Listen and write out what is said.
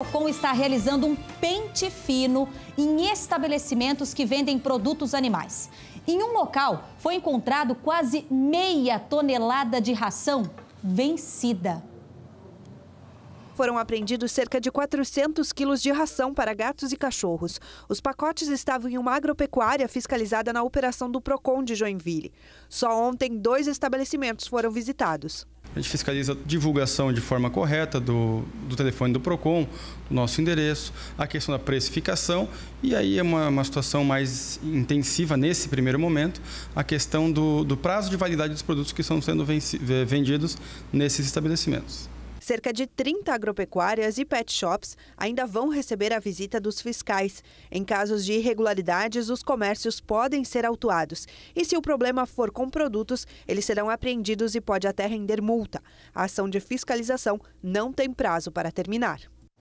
PROCON está realizando um pente fino em estabelecimentos que vendem produtos animais. Em um local foi encontrado quase meia tonelada de ração vencida. Foram apreendidos cerca de 400 quilos de ração para gatos e cachorros. Os pacotes estavam em uma agropecuária fiscalizada na operação do PROCON de Joinville. Só ontem, dois estabelecimentos foram visitados. A gente fiscaliza a divulgação de forma correta do, do telefone do PROCON, do nosso endereço, a questão da precificação e aí é uma, uma situação mais intensiva nesse primeiro momento, a questão do, do prazo de validade dos produtos que estão sendo eh, vendidos nesses estabelecimentos. Cerca de 30 agropecuárias e pet shops ainda vão receber a visita dos fiscais. Em casos de irregularidades, os comércios podem ser autuados. E se o problema for com produtos, eles serão apreendidos e pode até render multa. A ação de fiscalização não tem prazo para terminar.